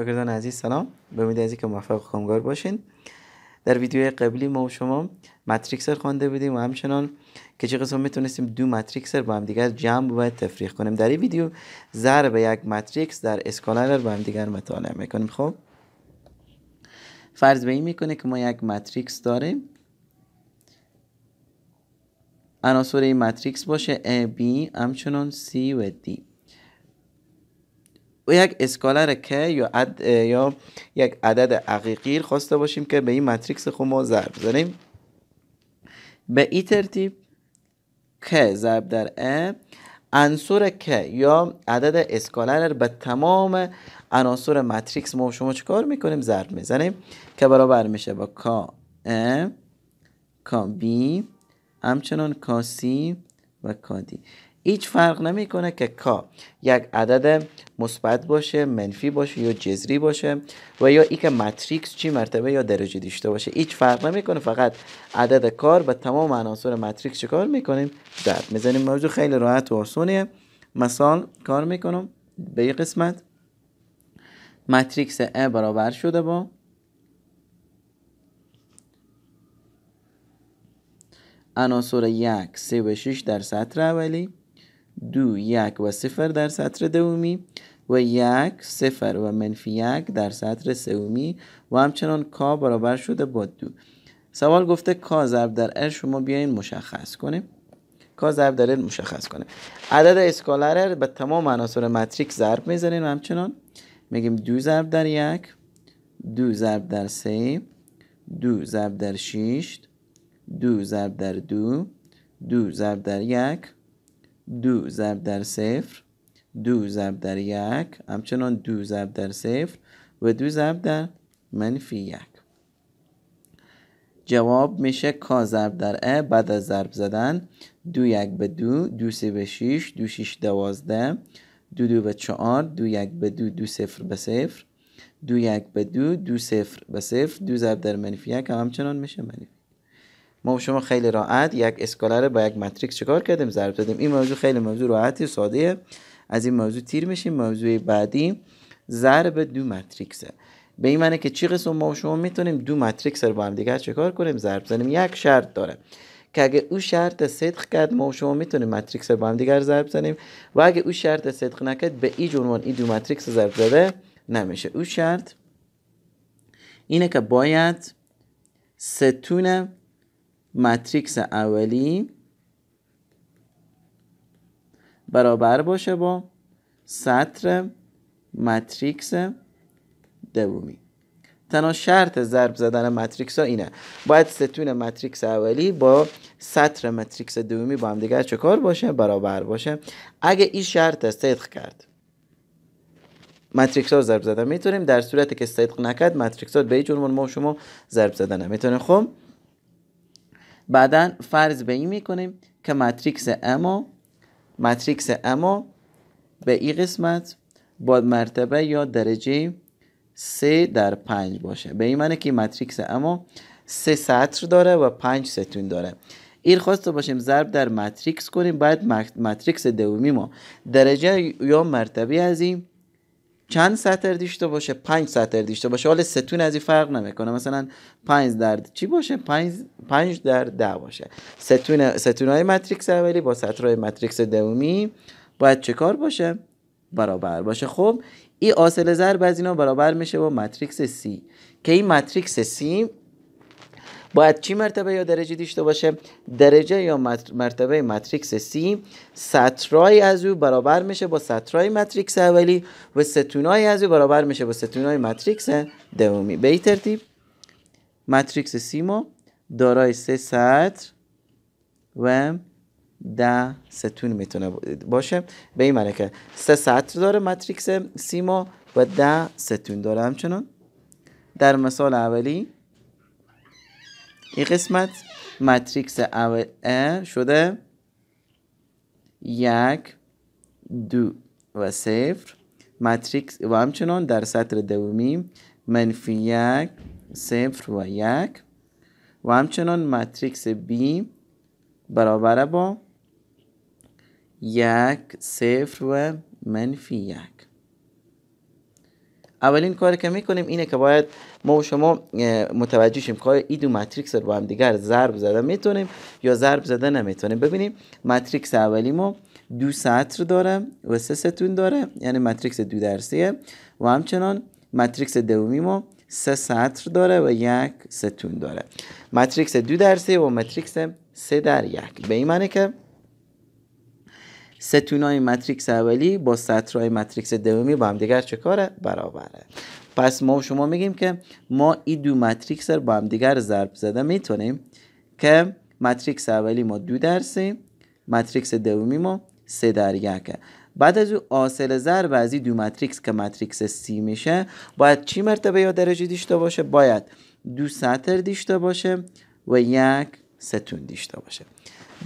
شاگردان عزیز سلام به امید از که موفق و باشین در ویدیو قبلی ما و شما ماتریکسر خوانده بودیم و همچنان که چه قسم میتونستیم دو ماتریکسر با هم دیگر جمع و تفریق کنیم در این ویدیو ضرب یک ماتریکس در اسکالر با هم دیگر مطالعه میکنیم خب فرض به این میکنه که ما یک ماتریکس داریم عناصر این ماتریکس باشه A B همچنان C و D و یک اسکالر که یا, یا یک عدد حقیقی خواسته باشیم که به این ماتریکس خود ما ضرب بزنیم به این ترتیب که ضرب در A، انصور که یا عدد اسکالر به تمام عناصر ماتریکس ما شما چکار میکنیم ضرب میزنیم که برابر میشه با کا ا کا بی همچنان سی و کادی هیچ فرق نمیکنه که کا یک عدد مثبت باشه منفی باشه یا جزری باشه و یا ای که ماتریکس چی مرتبه یا درجه داشته باشه هیچ فرق نمیکنه فقط عدد کار به تمام عناصر ماتریکس چیکار میکنیم در میزنیم موضوع خیلی راحت و آسونیه مثال کار میکنم به این قسمت ماتریکس ا برابر شده با عناصر یک سه و 6 در سطر اولی دو یک و صفر در سطر دومی و یک صفر و منفی یک در سطر سومی و همچنان کا برابر شده با دو سوال گفته کا ضرب در ال شما بیاین مشخص کنیم کا ضرب در ال مشخص کنیم عدد اسکالر به تمام عناصر متریک ضرب میزنیم همچنان میگیم دو ضرب در یک دو ضرب در سه دو ضرب در شیشت دو ضرب در دو دو ضرب در یک دو ضرب در صفر دو ضرب در یک همچنان دو ضرب در صفر و دو ضرب در منفی یک جواب میشه کا ضرب در ا بعد از ضرب زدن دو یک به دو دو سه به شیش دو شیش دوازده دو دو به چهار دو یک به دو دو صفر به صفر دو یک به دو دو صفر به صفر دو ضرب در منفی یک همچنان میشه منفی ما شما خیلی راحت یک اسکالر با یک ماتریس چکار کردیم ضرب دادیم این موضوع خیلی موضوع راحتی ساده ساده از این موضوع تیر میشیم موضوع بعدی ضرب دو ماتریکسه به این معنی که چی قسم ما شما میتونیم دو ماتریکس رو با هم دیگه چکار کنیم ضرب بزنیم یک شرط داره که اگه او شرط صدق کرد ما شما میتونیم ماتریکس رو با هم دیگر ضرب بزنیم و اگه او شرط صدق نکرد به این عنوان این دو ماتریکس ضرب زده نمیشه او شرط اینه که باید ستون ماتریکس اولی برابر باشه با سطر ماتریکس دومی تنها شرط ضرب زدن ماتریکس ها اینه باید ستون ماتریکس اولی با سطر ماتریکس دومی با هم دیگر چکار باشه برابر باشه اگه این شرط صدق کرد ماتریکس ها ضرب زدن میتونیم در صورتی که صدق نکرد ماتریکس ها به جنون ما شما ضرب زدن نمیتونیم خب بعدا فرض به این میکنیم که ماتریکس اما ماتریکس اما به این قسمت با مرتبه یا درجه 3 در 5 باشه به این معنی که ماتریکس اما 3 سطر داره و 5 ستون داره این خواسته باشیم ضرب در ماتریکس کنیم بعد ماتریکس دومی ما درجه یا مرتبه از این چند سطر دیشته باشه پنج سطر دیشته باشه حالا ستون از این فرق نمیکنه مثلا پنج در چی باشه پنج, پنج در ده باشه ستون ستون های متریکس اولی با های متریکس دومی باید چه کار باشه برابر باشه خب این آسل ضرب از اینا برابر میشه با متریکس سی که این متریکس سی، باید چی مرتبه یا درجه داشته باشه درجه یا مرتبه ماتریکس C سطرای از او برابر میشه با سطرای ماتریکس اولی و ستونای از او برابر میشه با ستونای ماتریکس دومی به این ترتیب ماتریکس C ما دارای سه سطر و ده ستون میتونه باشه به این معنی که سه سطر داره ماتریکس ما و ده ستون داره همچنان در مثال اولی این قسمت ماتریکس اول ا شده یک دو و صفر ماتریکس و همچنان در سطر دومی منفی یک صفر و یک و همچنان ماتریکس بی برابر با یک صفر و منفی یک اولین کاری که میکنیم اینه که باید ما و شما متوجه شیم که این دو ماتریکس رو با هم دیگر ضرب زده میتونیم یا ضرب زده نمیتونیم ببینیم ماتریکس اولی ما دو سطر داره و سه ستون داره یعنی ماتریکس دو درسیه و همچنان ماتریکس دومی ما سه سطر داره و یک ستون داره ماتریکس دو درسیه و ماتریکس سه در یک به این معنی که ستونای متریکس اولی با سطرهای متریکس دومی با همدیگر چه کاره؟ برابره پس ما شما میگیم که ما این دو متریکس رو با دیگر ضرب زده میتونیم که متریکس اولی ما دو در سه دومی ما سه در یکه بعد از اون آسل ضرب از این دو متریکس که متریکس سی میشه باید چی مرتبه یا درجه دیشته باشه؟ باید دو سطر دیشته باشه و یک ستون دیشته باشه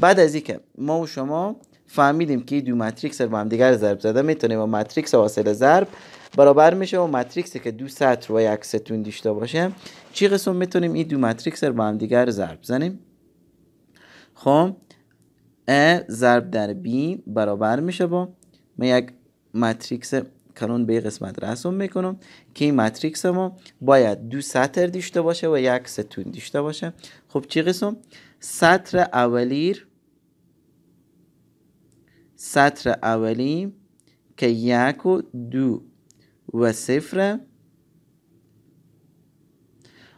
بعد از اینکه ما و شما فهمیدیم که دو ماتریکس رو با هم دیگر ضرب زده میتونه با ماتریکس حاصل ضرب برابر میشه و ماتریکسی که دو سطر و یک ستون داشته باشه چی قسم میتونیم این دو ماتریکس رو با هم دیگر ضرب زنیم خب ا ضرب در b برابر میشه با یک ماتریکس کلون به قسمت رسم میکنم که این ماتریکس ما باید دو سطر داشته باشه و یک ستون داشته باشه خب چی قسم سطر اولیر سطر اولی که یک و دو و صفر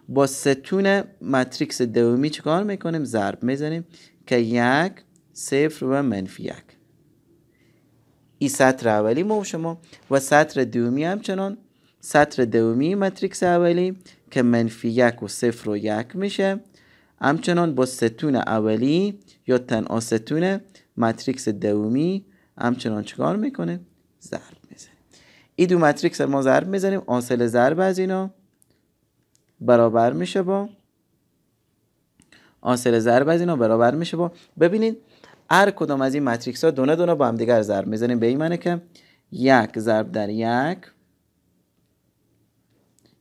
با ستون ماتریکس دومی چکار میکنیم ضرب میزنیم که یک صفر و منفی یک این سطر اولی ما شما و سطر دومی همچنان سطر دومی ماتریکس اولی که منفی یک و صفر و یک میشه همچنان با ستون اولی یا تنها ستون ماتریکس دومی همچنان چکار میکنه ضرب میزنیم این دو ماتریکس ما ضرب میزنیم حاصل ضرب از اینا برابر میشه با حاصل ضرب از اینا برابر میشه با ببینید هر کدام از این ماتریکس ها دونه دونه با هم دیگر ضرب میزنیم به این معنی که یک ضرب در یک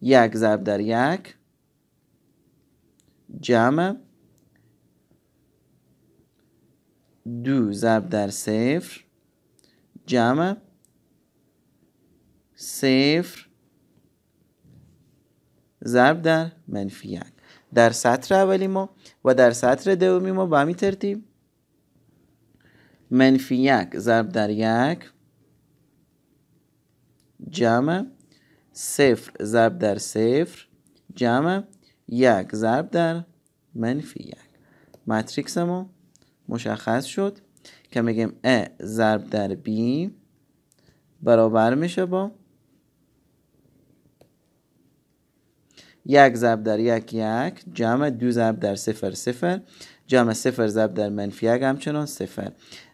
یک ضرب در یک جمع دو ضرب در صفر جمع صفر ضرب در منفی یک در سطر اولی ما و در سطر دومی ما به همین ترتیب منفی یک ضرب در یک جمع صفر ضرب در صفر جمع یک ضرب در منفی یک ماتریکس ما مشخص شد که میگیم ا ضرب در b برابر میشه با یک ضرب در یک یک جمع دو ضرب در صفر صفر جمع صفر ضرب در منفی یک همچنان صفر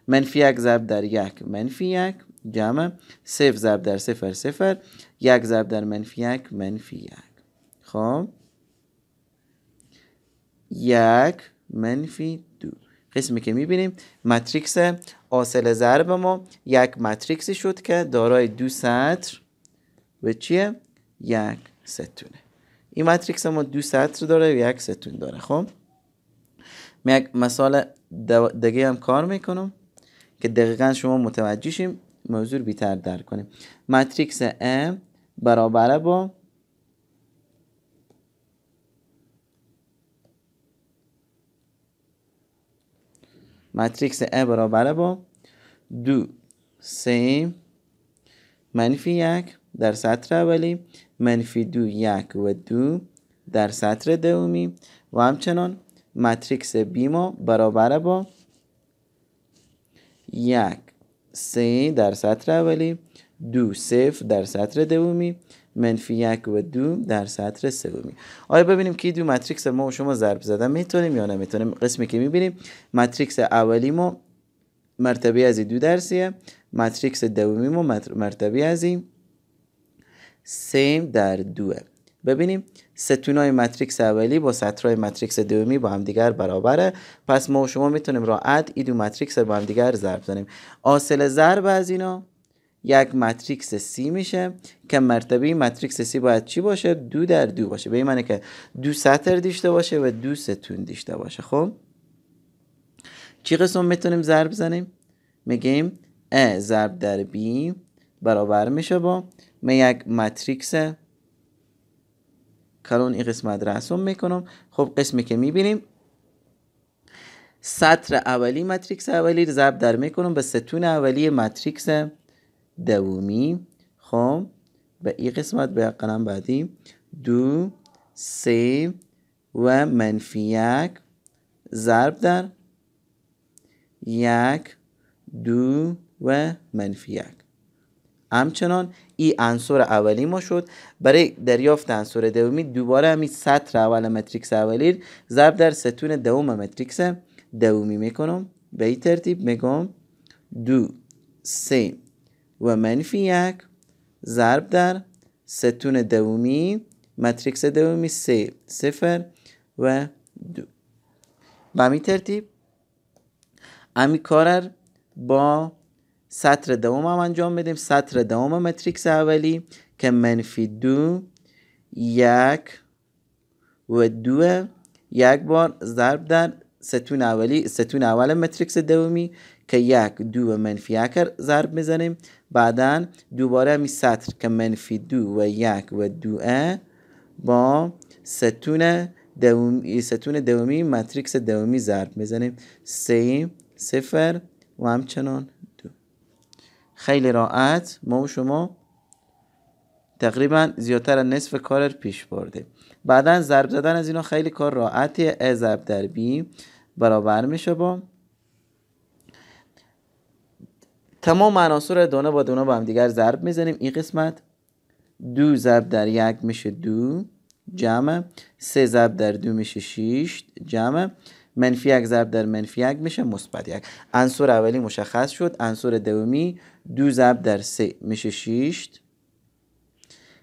منفی یک ضرب در یک منفی یک جمع صفر ضرب در صفر صفر یک ضرب در منفی یک منفی یک خب یک منفی دو قسمی که میبینیم ماتریکس آسل ضرب ما یک ماتریکسی شد که دارای دو سطر و چیه؟ یک ستونه این ماتریکس ما دو سطر داره و یک ستون داره خب من یک مثال دیگه هم کار میکنم که دقیقا شما متوجه شیم موضوع بیتر در کنیم ماتریکس M برابره با ماتریکس ا برابر با دو سه منفی یک در سطر اولی منفی دو یک و دو در سطر دومی و همچنان ماتریکس بی ما برابر با یک سه در سطر اولی دو صفر در سطر دومی منفی یک و دو در سطر سومی آیا ببینیم که دو ماتریکس ما و شما ضرب زدن میتونیم یا نمیتونیم قسمی که میبینیم ماتریکس اولی ما مرتبه از دو درسیه ماتریکس دومی ما مرتبه از سیم در دوه ببینیم ستونای ماتریکس اولی با سطرای ماتریکس دومی با هم دیگر برابره پس ما و شما میتونیم راحت ای دو ماتریکس با هم دیگر ضرب زنیم حاصل ضرب از اینا یک ماتریکس سی میشه که مرتبه ماتریکس سی باید چی باشه دو در دو باشه به این معنی که دو سطر داشته باشه و دو ستون داشته باشه خب چی قسم میتونیم ضرب بزنیم میگیم ا ضرب در b برابر میشه با من یک ماتریکس کلون این قسمت رسم میکنم خب قسمی که میبینیم سطر اولی ماتریکس اولی ضرب در میکنم به ستون اولی ماتریکس دومی خب و این قسمت به قلم بعدی دو سه و منفی یک ضرب در یک دو و منفی یک همچنان این عنصر اولی ما شد برای دریافت عنصر دومی دوباره همین سطر اول متریکس اولی ضرب در ستون دوم متریکس دومی میکنم به این ترتیب میگم دو سه و منفی یک ضرب در ستون دومی متریکس دومی سه صفر و دو به همین ترتیب امی کارر با سطر دوم هم انجام بدیم سطر دوم متریکس اولی که منفی دو یک و دو یک بار ضرب در ستون اولی ستون اول متریکس دومی یک دو و منفی یک ضرب میزنیم بعدا دوباره می سطر که منفی دو و یک و دو با ستون ستون دومی دومی دومی ضرب میزنیم سی سفر و همچنان دو خیلی راحت ما و شما تقریبا زیادتر نصف کار پیش برده بعدا ضرب زدن از اینا خیلی کار راحتیه ا ضرب در بی برابر میشه با تمام عناصر دونه با دونه با هم دیگر ضرب میزنیم این قسمت دو ضرب در یک میشه دو جمع سه ضرب در دو میشه شیش جمع منفی یک ضرب در منفی یک میشه مثبت یک عنصر اولی مشخص شد عنصر دومی دو ضرب در سه میشه شیش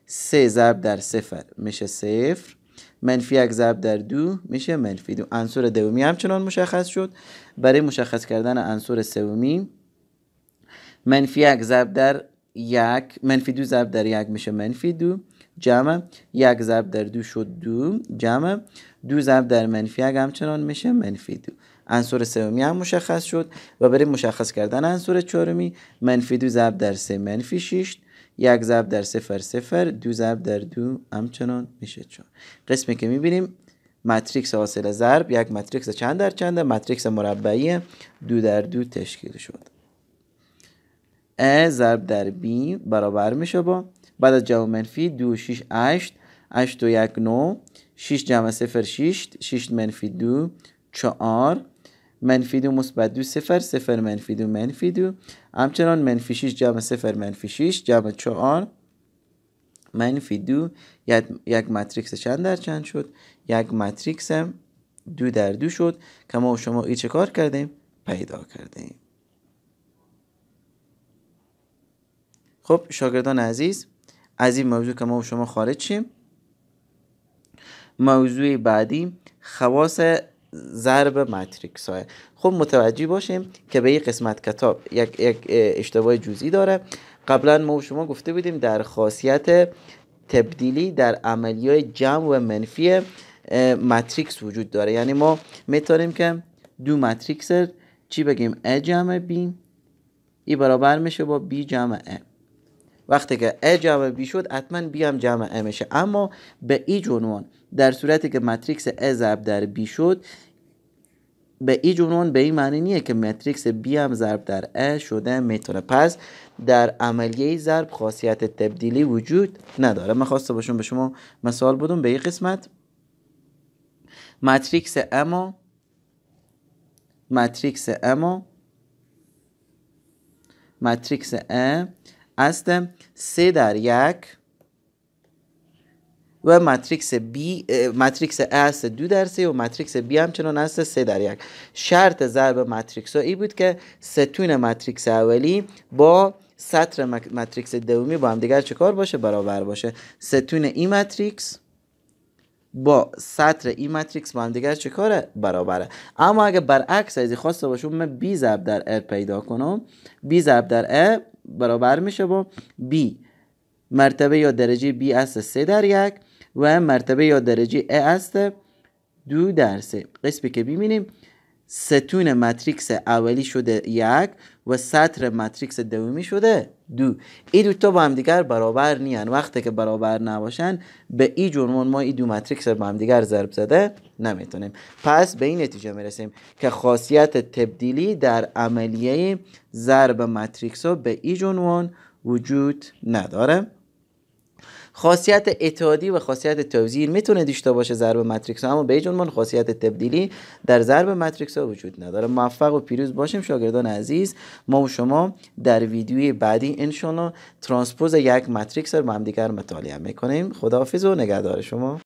سه ضرب در صفر میشه صفر منفی یک ضرب در دو میشه منفی دو عنصر دومی همچنان مشخص شد برای مشخص کردن عنصر سومی منفی یک ضرب در یک منفی دو ضرب در یک میشه منفی دو جمع یک ضرب در دو شد دو جمع دو ضرب در منفی یک همچنان میشه منفی دو عنصر سومی هم مشخص شد و برای مشخص کردن عنصر چهارمی منفی دو ضرب در سه منفی 6 یک ضرب در سفر سفر دو ضرب در دو همچنان میشه چون قسمی که میبینیم ماتریکس حاصل ضرب یک ماتریکس چند در چنده ماتریکس مربعی دو در دو تشکیل شد ا ضرب در b برابر میشه با بعد از جواب منفی دو شیش اشت اشت و یک نو شیش جمع سفر 6 6 منفی دو چهار منفی دو مثبت دو سفر سفر منفی دو منفی دو همچنان منفی شیش جمع سفر منفی شیش جمع چهار منفی دو یک ماتریکس چند در چند شد یک ماتریکس دو در دو شد که ما شما ای چه کار کردیم پیدا کردیم خب شاگردان عزیز از این موضوع که ما و شما خارج شیم موضوع بعدی خواص ضرب ماتریکس های خب متوجه باشیم که به این قسمت کتاب یک, یک اشتباه جزئی داره قبلا ما و شما گفته بودیم در خاصیت تبدیلی در عملیای جمع و منفی ماتریکس وجود داره یعنی ما میتونیم که دو ماتریکس چی بگیم A جمع B ای برابر میشه با B جمع A وقتی که ا جمع بی شد حتما بی هم جمع ا میشه اما به این عنوان در صورتی که متریکس ا ضرب در بی شد به این جنون به این معنی نیه که متریکس بی هم ضرب در ا شده میتونه پس در عملیه ضرب خاصیت تبدیلی وجود نداره من خواسته باشم به شما مثال بدم به این قسمت متریکس اما متریکس اما متریکس ا است 3 در 1 و ماتریکس B ماتریکس A است 2 در 3 و ماتریکس B همچنان است 3 در 1 شرط ضرب ماتریکس ها ای بود که ستون ماتریکس اولی با سطر ماتریکس دومی با هم دیگر چکار باشه برابر باشه ستون ای ماتریکس با سطر ای ماتریکس با هم دیگر چه برابره اما اگه برعکس ازی خواسته باشم من B ضرب در R پیدا کنم B ضرب در برابر میشه با B مرتبه یا درجه B است 3 در 1 و مرتبه یا درجه A است 2 در 3 قسمی که ببینیم ستون ماتریس اولی شده 1 و سطر ماتریس دومی شده دو ای دوتا با هم دیگر برابر نیان وقتی که برابر نباشن به این جرمون ما ای دو ماتریکس رو با هم دیگر ضرب زده نمیتونیم پس به این نتیجه میرسیم که خاصیت تبدیلی در عملیه ضرب ماتریکس ها به این جنون وجود نداره خاصیت اتحادی و خاصیت توزیع میتونه داشته باشه ضرب ماتریکس اما به من خاصیت تبدیلی در ضرب ماتریکس ها وجود نداره موفق و پیروز باشیم شاگردان عزیز ما و شما در ویدیوی بعدی انشالله ترانسپوز یک ماتریکس رو با هم دیگر مطالعه میکنیم خداحافظ و نگهدار شما